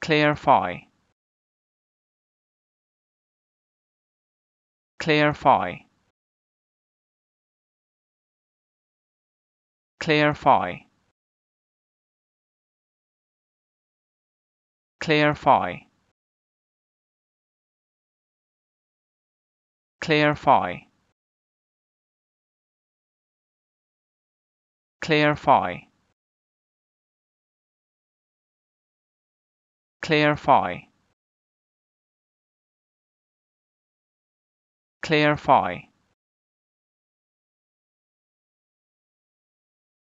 clarify clarify clarify clarify clarify clarify clarify clarify